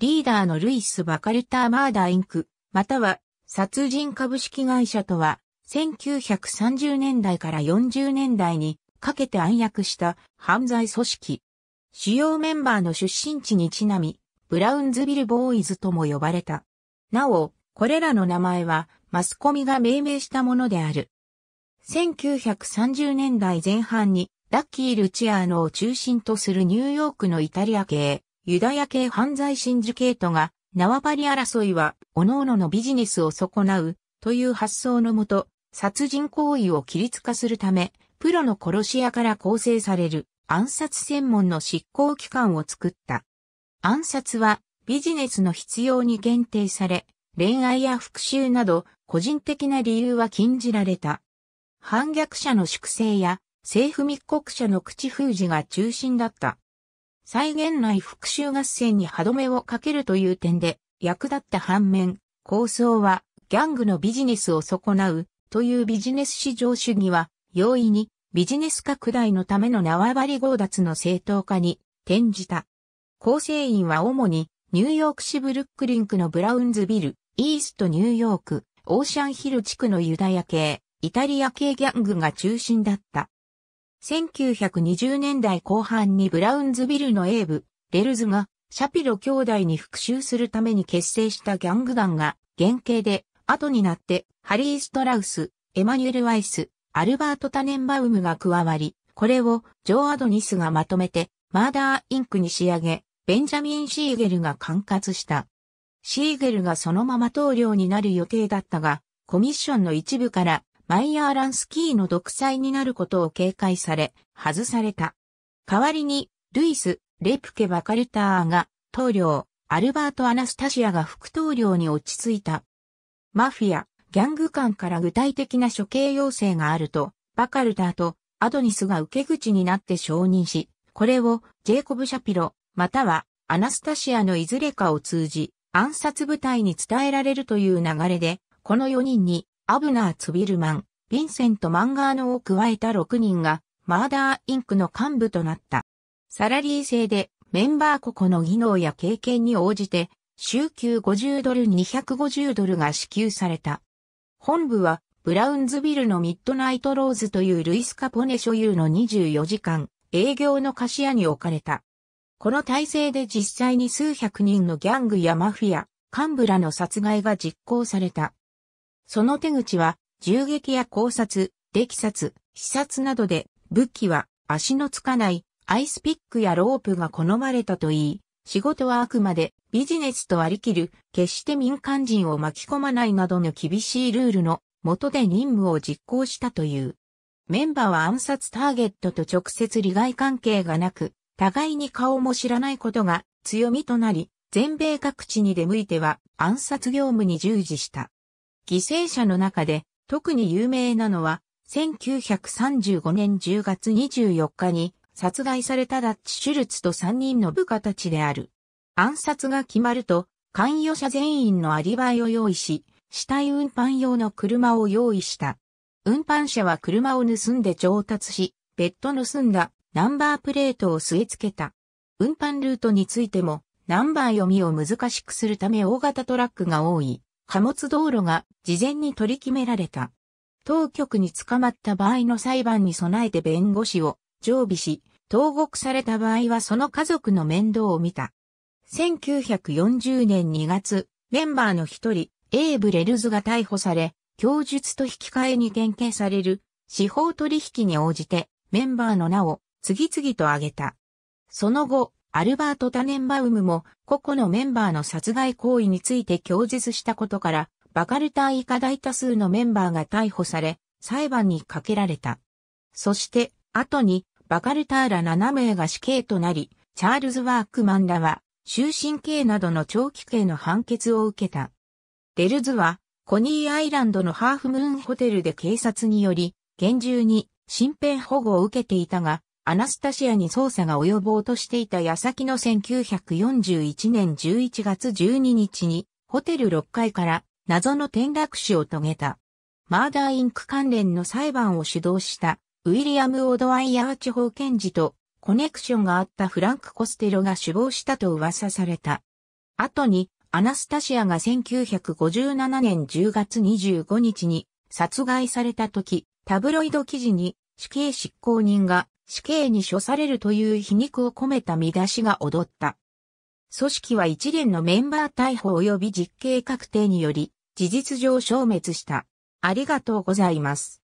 リーダーのルイス・バカルター・マーダー・インク、または殺人株式会社とは、1930年代から40年代にかけて暗躍した犯罪組織。主要メンバーの出身地にちなみ、ブラウンズビル・ボーイズとも呼ばれた。なお、これらの名前はマスコミが命名したものである。1930年代前半にラッキー・ルチアーノを中心とするニューヨークのイタリア系ユダヤ系犯罪シンジケートが、縄張り争いは、各々のビジネスを損なう、という発想のもと、殺人行為を規律化するため、プロの殺し屋から構成される暗殺専門の執行機関を作った。暗殺はビジネスの必要に限定され、恋愛や復讐など個人的な理由は禁じられた。反逆者の粛清や政府密告者の口封じが中心だった。再現内復讐合戦に歯止めをかけるという点で役立った反面、構想はギャングのビジネスを損なうというビジネス至上主義は容易にビジネス拡大のための縄張り強奪の正当化に転じた。構成員は主にニューヨーク市ブルックリンクのブラウンズビル、イーストニューヨーク、オーシャンヒル地区のユダヤ系、イタリア系ギャングが中心だった。1920年代後半にブラウンズビルのエーブ、レルズがシャピロ兄弟に復讐するために結成したギャング団が原型で後になってハリー・ストラウス、エマニュエル・ワイス、アルバート・タネンバウムが加わり、これをジョー・アドニスがまとめてマーダー・インクに仕上げ、ベンジャミン・シーゲルが管轄した。シーゲルがそのまま棟梁になる予定だったが、コミッションの一部からマイヤーランスキーの独裁になることを警戒され、外された。代わりに、ルイス・レプケ・バカルターが、棟領、アルバート・アナスタシアが副棟領に落ち着いた。マフィア、ギャング間から具体的な処刑要請があると、バカルターとアドニスが受け口になって承認し、これをジェイコブ・シャピロ、またはアナスタシアのいずれかを通じ、暗殺部隊に伝えられるという流れで、この4人にアブナー・ツビルマン、ヴィンセント・マンガーノを加えた6人が、マーダー・インクの幹部となった。サラリー制で、メンバー個々の技能や経験に応じて、週休50ドル250ドルが支給された。本部は、ブラウンズビルのミッドナイトローズというルイス・カポネ所有の24時間、営業の貸し屋に置かれた。この体制で実際に数百人のギャングやマフィア、幹部らの殺害が実行された。その手口は、銃撃や考察、歴殺、視察などで、武器は足のつかないアイスピックやロープが好まれたといい、仕事はあくまでビジネスと割り切る、決して民間人を巻き込まないなどの厳しいルールの下で任務を実行したという。メンバーは暗殺ターゲットと直接利害関係がなく、互いに顔も知らないことが強みとなり、全米各地に出向いては暗殺業務に従事した。犠牲者の中で特に有名なのは、1935年10月24日に殺害されたダッチ・シュルツと3人の部下たちである。暗殺が決まると、関与者全員のアリバイを用意し、死体運搬用の車を用意した。運搬車は車を盗んで調達し、別途盗んだナンバープレートを据え付けた。運搬ルートについても、ナンバー読みを難しくするため大型トラックが多い。貨物道路が事前に取り決められた。当局に捕まった場合の裁判に備えて弁護士を常備し、投獄された場合はその家族の面倒を見た。1940年2月、メンバーの一人、エーブ・レルズが逮捕され、供述と引き換えに減刑される司法取引に応じてメンバーの名を次々と挙げた。その後、アルバート・タネンバウムも個々のメンバーの殺害行為について供述したことから、バカルター以下大多数のメンバーが逮捕され、裁判にかけられた。そして、後に、バカルターら7名が死刑となり、チャールズ・ワークマンらは、終身刑などの長期刑の判決を受けた。デルズは、コニーアイランドのハーフムーンホテルで警察により、厳重に身辺保護を受けていたが、アナスタシアに捜査が及ぼうとしていた矢先の1941年11月12日に、ホテル6階から謎の転落死を遂げた。マーダーインク関連の裁判を主導したウィリアム・オドワイヤー地方検事とコネクションがあったフランク・コステロが死亡したと噂された。後にアナスタシアが1957年10月25日に殺害された時、タブロイド記事に死刑執行人が死刑に処されるという皮肉を込めた見出しが踊った。組織は一連のメンバー逮捕及び実刑確定により、事実上消滅した。ありがとうございます。